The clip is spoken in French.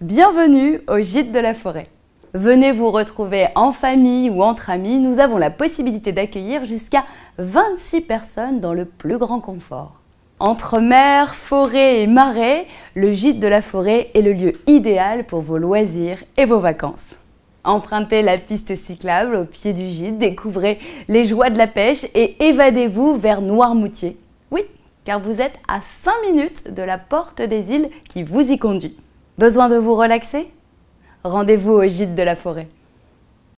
Bienvenue au Gîte de la Forêt. Venez vous retrouver en famille ou entre amis, nous avons la possibilité d'accueillir jusqu'à 26 personnes dans le plus grand confort. Entre mer, forêt et marais, le Gîte de la Forêt est le lieu idéal pour vos loisirs et vos vacances. Empruntez la piste cyclable au pied du gîte, découvrez les joies de la pêche et évadez-vous vers Noirmoutier. Oui, car vous êtes à 5 minutes de la porte des îles qui vous y conduit. Besoin de vous relaxer Rendez-vous au gîte de la forêt.